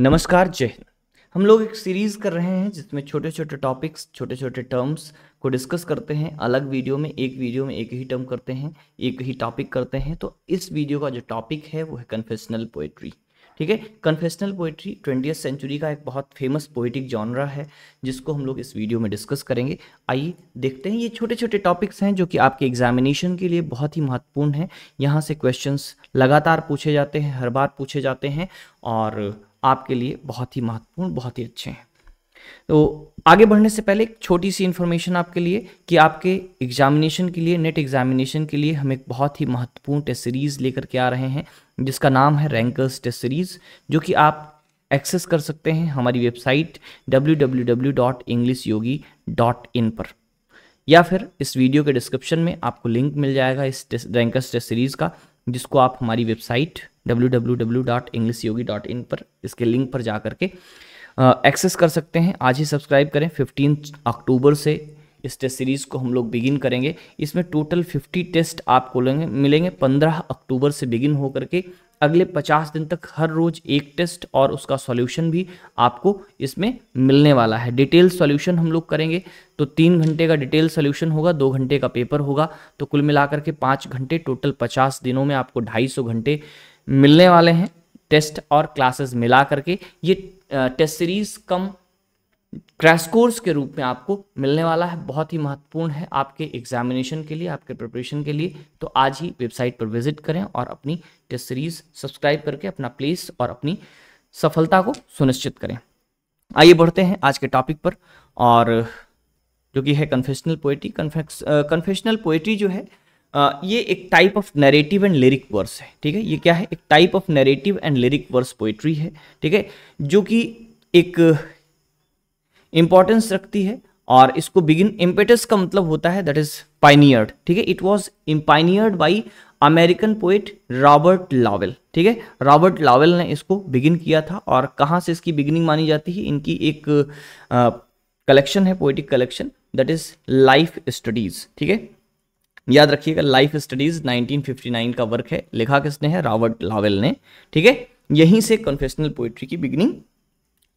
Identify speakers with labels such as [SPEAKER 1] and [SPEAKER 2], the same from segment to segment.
[SPEAKER 1] नमस्कार जय हम लोग एक सीरीज़ कर रहे हैं जिसमें छोटे छोटे टॉपिक्स छोटे छोटे टर्म्स को डिस्कस करते हैं अलग वीडियो में एक वीडियो में एक ही टर्म करते हैं एक ही टॉपिक करते हैं तो इस वीडियो का जो टॉपिक है वो है कन्फेशनल पोएट्री ठीक है कन्फेशनल पोएट्री ट्वेंटी सेंचुरी का एक बहुत फेमस पोइटिक जॉनरा है जिसको हम लोग इस वीडियो में डिस्कस करेंगे आइए देखते हैं ये छोटे छोटे टॉपिक्स हैं जो कि आपके एग्जामिनेशन के लिए बहुत ही महत्वपूर्ण हैं यहाँ से क्वेश्चंस लगातार पूछे जाते हैं हर बार पूछे जाते हैं और आपके लिए बहुत ही महत्वपूर्ण बहुत ही अच्छे हैं तो आगे बढ़ने से पहले एक छोटी सी इन्फॉर्मेशन आपके लिए कि आपके एग्जामिनेशन के लिए नेट एग्जामिनेशन के लिए हम एक बहुत ही महत्वपूर्ण टेस्ट सीरीज़ लेकर के आ रहे हैं जिसका नाम है रैंकर्स टेस्ट सीरीज़ जो कि आप एक्सेस कर सकते हैं हमारी वेबसाइट डब्ल्यू पर या फिर इस वीडियो के डिस्क्रिप्शन में आपको लिंक मिल जाएगा इस रैंकर्स टेस्ट सीरीज़ का जिसको आप हमारी वेबसाइट www.englishyogi.in पर इसके लिंक पर जा करके एक्सेस कर सकते हैं आज ही सब्सक्राइब करें फिफ्टीन अक्टूबर से इस टेस्ट सीरीज़ को हम लोग बिगिन करेंगे इसमें टोटल 50 टेस्ट आपको लेंगे मिलेंगे 15 अक्टूबर से बिगिन होकर के अगले 50 दिन तक हर रोज एक टेस्ट और उसका सॉल्यूशन भी आपको इसमें मिलने वाला है डिटेल सॉल्यूशन हम लोग करेंगे तो तीन घंटे का डिटेल सॉल्यूशन होगा दो घंटे का पेपर होगा तो कुल मिलाकर के पाँच घंटे टोटल पचास दिनों में आपको ढाई घंटे मिलने वाले हैं टेस्ट और क्लासेस मिला करके ये test series cum crash course के रूप में आपको मिलने वाला है बहुत ही महत्वपूर्ण है आपके एग्जामिनेशन के लिए आपके प्रिपरेशन के लिए तो आज ही वेबसाइट पर विजिट करें और अपनी टेस्ट सीरीज सब्सक्राइब करके अपना प्लेस और अपनी सफलता को सुनिश्चित करें आइए बढ़ते हैं आज के टॉपिक पर और जो कि है कन्फेशनल पोएट्री कन्फेशनल पोएट्री जो है ये एक type of narrative and lyric verse है ठीक है ये क्या है एक type of narrative and lyric verse poetry है ठीक है जो कि एक इंपॉर्टेंस रखती है और इसको बिगिन इम्पेटस का मतलब होता है दैट इज पाइनियर्ड ठीक है it was pioneered by American poet Robert Lowell ठीक है रॉबर्ट लावेल ने इसको बिगिन किया था और कहाँ से इसकी बिगिनिंग मानी जाती है इनकी एक कलेक्शन है poetic collection that is life studies ठीक है याद रखिएगा लाइफ स्टडीज 1959 का वर्क है लिखा किसने है रॉबर्ट लावेल ने ठीक है यहीं से कन्फेशनल पोइट्री की बिगिनिंग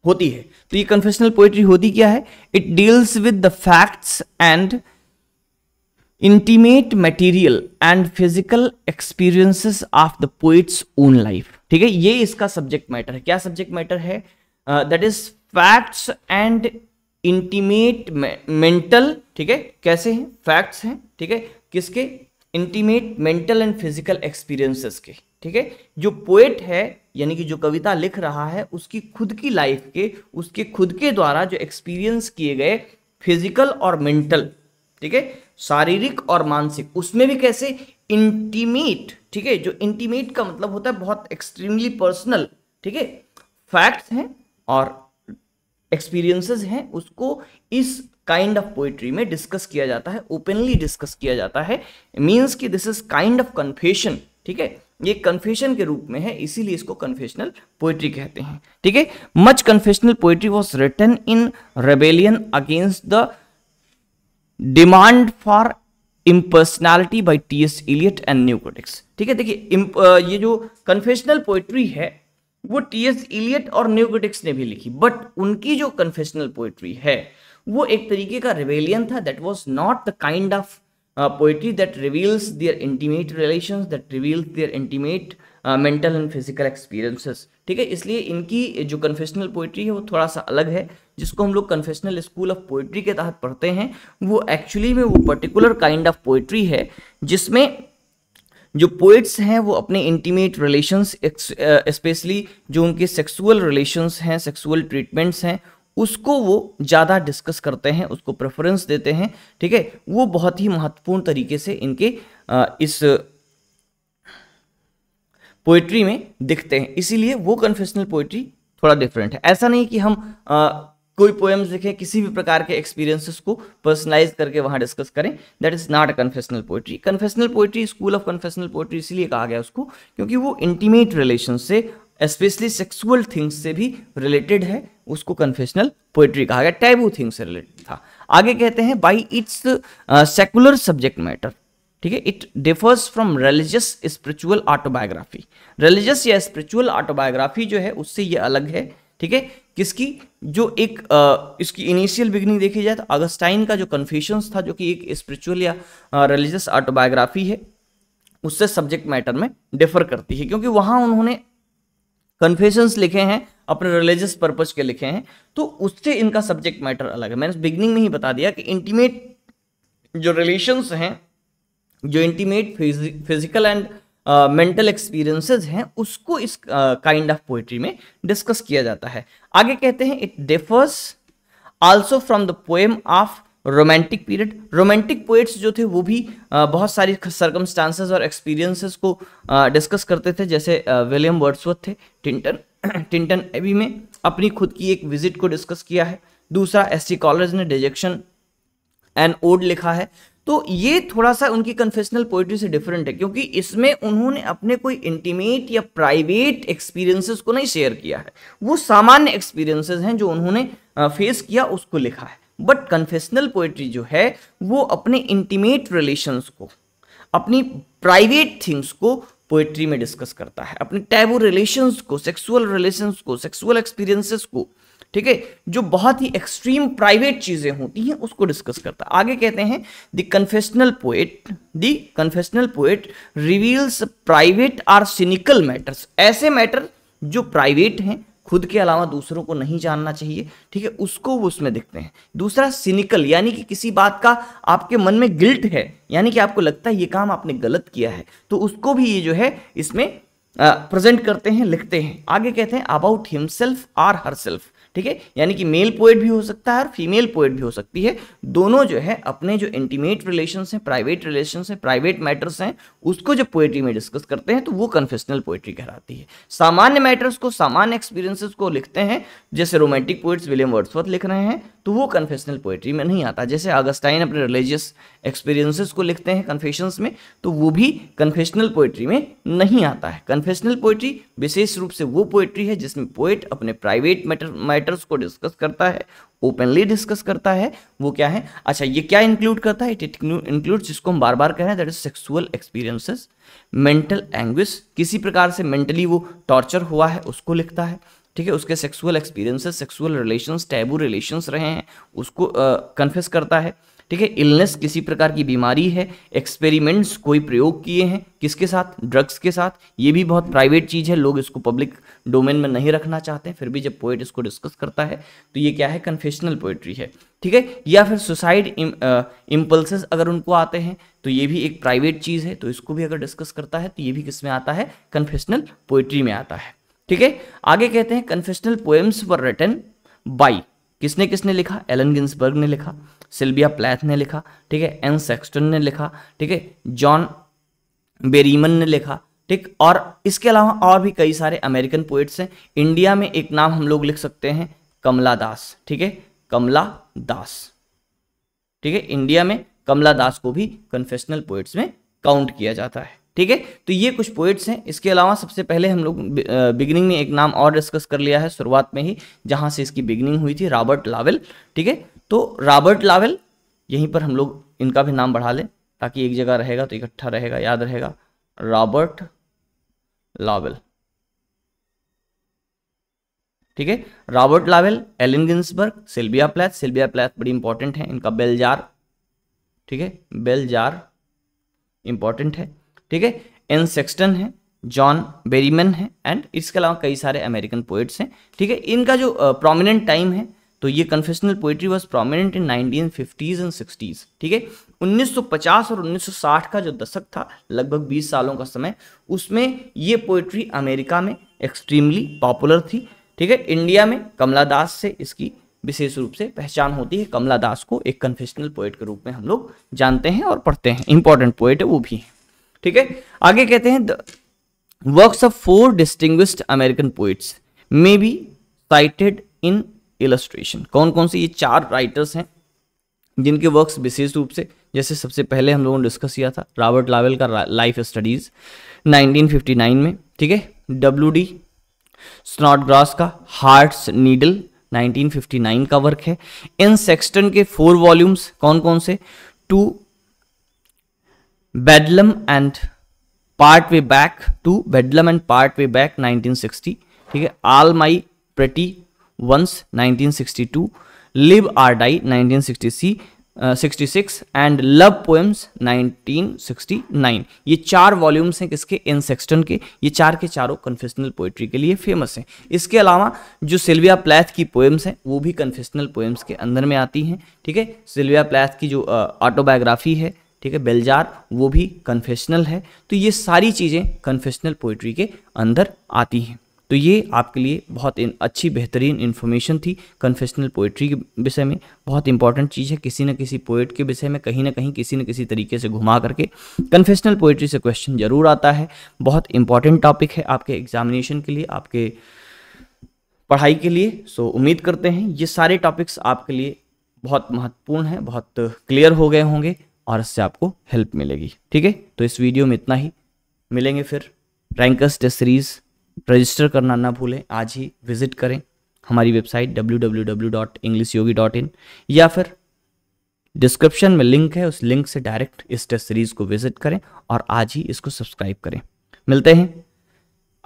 [SPEAKER 1] होती है तो ये कन्फेशनल पोइट्री होती क्या है it deals with the facts and intimate material and physical experiences of the poet's own life ठीक है ये इसका सब्जेक्ट मैटर है क्या सब्जेक्ट मैटर है that is facts and intimate mental ठीक है कैसे हैं फैक्ट्स हैं ठीक है किसके intimate mental and physical experiences के ठीक है जो पोएट है यानी कि जो कविता लिख रहा है उसकी खुद की लाइफ के उसके खुद के द्वारा जो एक्सपीरियंस किए गए फिजिकल और मेंटल ठीक है शारीरिक और मानसिक उसमें भी कैसे इंटीमेट ठीक है जो इंटीमेट का मतलब होता है बहुत एक्सट्रीमली पर्सनल ठीक है फैक्ट्स हैं और एक्सपीरियंसेस हैं उसको इस काइंड ऑफ पोइट्री में डिस्कस किया जाता है ओपनली डिस्कस किया जाता है मीन्स कि this is kind of confession ठीक है ये कन्फेशन के रूप में है इसीलिए इसको कन्फेशनल पोएट्री कहते हैं ठीक है much confessional poetry was written in rebellion against the demand for impersonality by T S Eliot and new critics ठीक है देखिए ये जो कन्फेशनल पोएट्री है वो टी एस इलियट और न्यू क्रिटिक्स ने भी लिखी बट उनकी जो कन्फेशनल पोएट्री है वो एक तरीके का रिवेलियन था that was not the kind of poetry that reveals their intimate relation that reveals their intimate mental and physical experiences ठीक है इसलिए इनकी जो कन्फेशनल पोइट्री है वो थोड़ा सा अलग है जिसको हम लोग कन्फेशनल स्कूल ऑफ पोइट्री के तहत पढ़ते हैं वो एक्चुअली में वो पर्टिकुलर काइंड ऑफ पोइट्री है जिसमें जो पोइट्स हैं वो अपने इंटीमेट रिलेशंस स्पेशली जो उनके सेक्सुअल रिलेशंस हैं सेक्सुअल ट्रीटमेंट्स हैं उसको वो ज़्यादा डिस्कस करते हैं उसको प्रेफरेंस देते हैं ठीक है वो बहुत ही महत्वपूर्ण तरीके से इनके इस पोइट्री में दिखते हैं इसीलिए वो कन्फेशनल पोइट्री थोड़ा डिफरेंट है ऐसा नहीं कि हम आ, कोई पोएम्स लिखें किसी भी प्रकार के एक्सपीरियंसेस को पर्सनलाइज करके वहाँ डिस्कस करें that is not a confessional poetry confessional poetry school of confessional poetry इसलिए कहा गया उसको क्योंकि वो इंटीमेट रिलेशन से स्पेशली सेक्सुअल थिंग्स से भी रिलेटेड है उसको कन्फेशनल पोइट्री कहा गया टैबू थिंग्स से रिलेटेड था आगे कहते हैं by its secular subject matter ठीक है it differs from religious spiritual autobiography religious या स्पिरिचुअल ऑटोबायोग्राफी जो है उससे ये अलग है ठीक है किसकी जो एक आ, uh, इसकी इनिशियल बिगनिंग देखी जाए तो अगस्टाइन का जो कन्फ्यूशंस था जो कि एक स्पिरिचुअल या रिलीजियस uh, ऑटोबायोग्राफी है उससे सब्जेक्ट मैटर में डिफर करती है क्योंकि वहाँ उन्होंने कन्फेशंस लिखे हैं अपने रिलीजियस पर्पज के लिखे हैं तो उससे इनका सब्जेक्ट मैटर अलग है मैंने बिगनिंग में ही बता दिया कि इंटीमेट जो रिलेशंस हैं जो intimate physical and mental experiences हैं उसको इस काइंड ऑफ पोइट्री में डिस्कस किया जाता है आगे कहते हैं it differs also from the poem of romantic period romantic poets जो थे वो भी बहुत सारी सर्कमस्टांसेस और एक्सपीरियंसेस को डिस्कस करते थे जैसे विलियम वर्ड्सवर्थ थे टिंटन टिंटन एबी में अपनी खुद की एक विजिट को डिस्कस किया है दूसरा एस सी कॉलेज ने डिजेक्शन एंड ओड लिखा है तो ये थोड़ा सा उनकी कन्फेशनल पोइट्री से डिफरेंट है क्योंकि इसमें उन्होंने अपने कोई इंटीमेट या प्राइवेट एक्सपीरियंसेस को नहीं शेयर किया है वो सामान्य एक्सपीरियंसेस हैं जो उन्होंने फेस किया उसको लिखा है बट कन्फेशनल पोइट्री जो है वो अपने इंटीमेट रिलेशंस को अपनी प्राइवेट थिंग्स को पोइट्री में डिस्कस करता है अपने टैबू रिलेशंस को सेक्सुअल रिलेशंस को सेक्सुअल एक्सपीरियंसेस को ठीक है जो बहुत ही एक्सट्रीम प्राइवेट चीजें होती हैं उसको डिस्कस करता है आगे कहते हैं the confessional poet the confessional poet reveals private or cynical matters ऐसे मैटर जो प्राइवेट हैं खुद के अलावा दूसरों को नहीं जानना चाहिए ठीक है उसको वो उसमें दिखते हैं दूसरा सिनिकल यानी कि किसी बात का आपके मन में गिल्ट है यानी कि आपको लगता है ये काम आपने गलत किया है तो उसको भी ये जो है इसमें प्रेजेंट करते हैं लिखते हैं आगे कहते हैं about himself or herself ठीक है यानी कि मेल पोइट भी हो सकता है और फीमेल पोइट भी हो सकती है दोनों जो है अपने जो इंटीमेट रिलेशन हैं प्राइवेट रिलेशन हैं प्राइवेट मैटर्स हैं उसको जब पोएट्री में डिस्कस करते हैं तो वो कन्फेशनल पोएट्री कहलाती है सामान्य मैटर्स को सामान्य एक्सपीरियंसेस को लिखते हैं जैसे रोमांटिक पोइट्स विलियम वर्ड्सवर्थ लिख रहे हैं तो वो कन्फेशनल पोएट्री में नहीं आता जैसे अगस्टाइन अपने रिलीजियस एक्सपीरियंसेस को लिखते हैं कन्फेशंस में तो वो भी कन्फेशनल पोएट्री में नहीं आता है कन्फेशनल पोइट्री विशेष रूप से वो पोइट्री है जिसमें पोइट अपने प्राइवेट मैटर मैटर्स को डिस्कस करता है ओपनली डिस्कस करता है वो क्या है अच्छा ये क्या इंक्लूड करता है इट इंक्लूड जिसको हम बार बार कह रहे हैं that is sexual experiences mental anguish किसी प्रकार से मेंटली वो टॉर्चर हुआ है उसको लिखता है ठीक है उसके sexual experiences sexual relations taboo relations रहे हैं उसको कन्फेस uh, करता है ठीक है इलनेस किसी प्रकार की बीमारी है एक्सपेरिमेंट्स कोई प्रयोग किए हैं किसके साथ ड्रग्स के साथ ये भी बहुत प्राइवेट चीज़ है लोग इसको पब्लिक डोमेन में नहीं रखना चाहते फिर भी जब पोइट इसको डिस्कस करता है तो ये क्या है कन्फेशनल पोइट्री है ठीक है या फिर सुसाइड इम्पल्सेस अगर उनको आते हैं तो ये भी एक प्राइवेट चीज़ है तो इसको भी अगर डिस्कस करता है तो ये भी किस में आता है कन्फेशनल पोइट्री में आता है ठीक है आगे कहते हैं confessional poems were written by किसने किसने लिखा एलन गिन्सबर्ग ने लिखा सिल्विया प्लेथ ने लिखा ठीक है एन सेक्सटन ने लिखा ठीक है जॉन बेरीमन ने लिखा ठीक और इसके अलावा और भी कई सारे अमेरिकन पोइट्स हैं इंडिया में एक नाम हम लोग लिख सकते हैं कमला दास ठीक है कमला दास ठीक है इंडिया में कमला दास को भी कन्फेशनल पोइट्स में काउंट किया जाता है ठीक है तो ये कुछ पोइट्स हैं इसके अलावा सबसे पहले हम लोग बिगिनिंग में एक नाम और डिस्कस कर लिया है शुरुआत में ही जहां से इसकी बिगिनिंग हुई थी रॉबर्ट लावेल ठीक है तो रॉबर्ट लावेल यहीं पर हम लोग इनका भी नाम बढ़ा लें ताकि एक जगह रहेगा तो इकट्ठा रहेगा याद रहेगा रॉबर्ट लावेल ठीक है Robert Lowell Allen Ginsberg Sylvia Plath Sylvia Plath बड़ी इंपॉर्टेंट है इनका बेलजार ठीक है बेलजार इंपॉर्टेंट है ठीक है एन सेक्सटन है जॉन बेरीमैन है एंड इसके अलावा कई सारे अमेरिकन पोइट्स हैं ठीक है इनका जो प्रोमिनेंट टाइम है तो ये confessional poetry was prominent in nineteen fifties and sixties ठीक है 1950 और 1960 का जो दशक था लगभग 20 सालों का समय उसमें ये पोइट्री अमेरिका में एक्सट्रीमली पॉपुलर थी ठीक है इंडिया में कमला दास से इसकी विशेष रूप से पहचान होती है कमला दास को एक कन्फेशनल पोइट के रूप में हम लोग जानते हैं और पढ़ते हैं इंपॉर्टेंट पोइट है वो भी ठीक है आगे कहते हैं works of four distinguished American poets may be cited in illustration कौन कौन से ये चार राइटर्स हैं जिनके वर्क्स विशेष रूप से जैसे सबसे पहले हम लोगों ने डिस्कस किया था रॉबर्ट लावेल का लाइफ स्टडीज 1959 में ठीक है डब्ल्यू डी स्नॉटग्रास का हार्ट्स नीडल 1959 का वर्क है इन सेक्सटन के फोर वॉल्यूम्स कौन कौन से to Bedlam and part way back to Bedlam and part way back 1960 ठीक है all my pretty ones 1962, live or die 1960 sixty six and love poems 1969 ये चार वॉल्यूम्स हैं किसके इन सेक्सटन के ये चार के चारों कन्फेशनल पोइट्री के लिए फेमस हैं इसके अलावा जो सिल्विया प्लेथ की पोएम्स हैं वो भी कन्फेशनल पोएम्स के अंदर में आती हैं ठीक है सिल्विया प्लेथ की जो ऑटोबायोग्राफी uh, है ठीक है बेलजार वो भी कन्फेशनल है तो ये सारी चीज़ें कन्फेशनल पोइट्री के अंदर आती हैं तो ये आपके लिए बहुत इन अच्छी बेहतरीन इन्फॉर्मेशन थी कन्फेशनल पोइट्री के विषय में बहुत इंपॉर्टेंट चीज़ है किसी न किसी पोइट के विषय में कहीं ना कहीं किसी न किसी तरीके से घुमा करके कन्फेशनल पोइट्री से क्वेश्चन जरूर आता है बहुत इंपॉर्टेंट टॉपिक है आपके एग्जामिनेशन के लिए आपके पढ़ाई के लिए सो उम्मीद करते हैं ये सारे टॉपिक्स आपके लिए बहुत महत्वपूर्ण हैं बहुत क्लियर हो गए होंगे और इससे आपको हेल्प मिलेगी ठीक है तो इस वीडियो में इतना ही मिलेंगे फिर रैंकर्स टेस्ट सीरीज़ रजिस्टर करना ना भूलें आज ही विजिट करें हमारी वेबसाइट डब्ल्यू या फिर डिस्क्रिप्शन में लिंक है उस लिंक से डायरेक्ट इस टेस्ट सीरीज को विजिट करें और आज ही इसको सब्सक्राइब करें मिलते हैं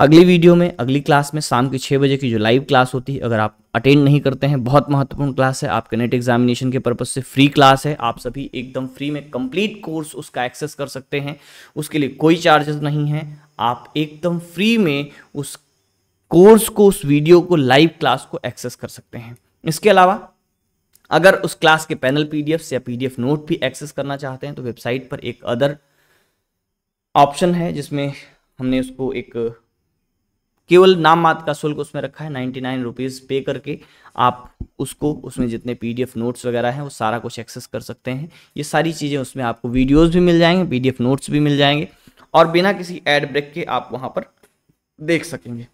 [SPEAKER 1] अगली वीडियो में अगली क्लास में शाम के छः बजे की जो लाइव क्लास होती है अगर आप अटेंड नहीं करते हैं बहुत महत्वपूर्ण क्लास है आपके नेट एग्जामिनेशन के पर्पज से फ्री क्लास है आप सभी एकदम फ्री में कंप्लीट कोर्स उसका एक्सेस कर सकते हैं उसके लिए कोई चार्जेस नहीं है आप एकदम फ्री में उस कोर्स को उस वीडियो को लाइव क्लास को एक्सेस कर सकते हैं इसके अलावा अगर उस क्लास के पैनल पीडीएफ या पीडीएफ नोट भी एक्सेस करना चाहते हैं तो वेबसाइट पर एक अदर ऑप्शन है जिसमें हमने उसको एक केवल नाम मात्र का शुल्क उसमें रखा है नाइन्टी नाइन रुपीज़ पे करके आप उसको उसमें जितने पीडीएफ नोट्स वगैरह हैं वो सारा कुछ एक्सेस कर सकते हैं ये सारी चीज़ें उसमें आपको वीडियोज़ भी मिल जाएंगे पीडीएफ नोट्स भी मिल जाएंगे और बिना किसी एड ब्रेक के आप वहाँ पर देख सकेंगे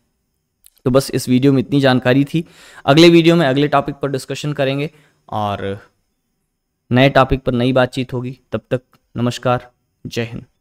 [SPEAKER 1] तो बस इस वीडियो में इतनी जानकारी थी अगले वीडियो में अगले टॉपिक पर डिस्कशन करेंगे और नए टॉपिक पर नई बातचीत होगी तब तक नमस्कार जय हिंद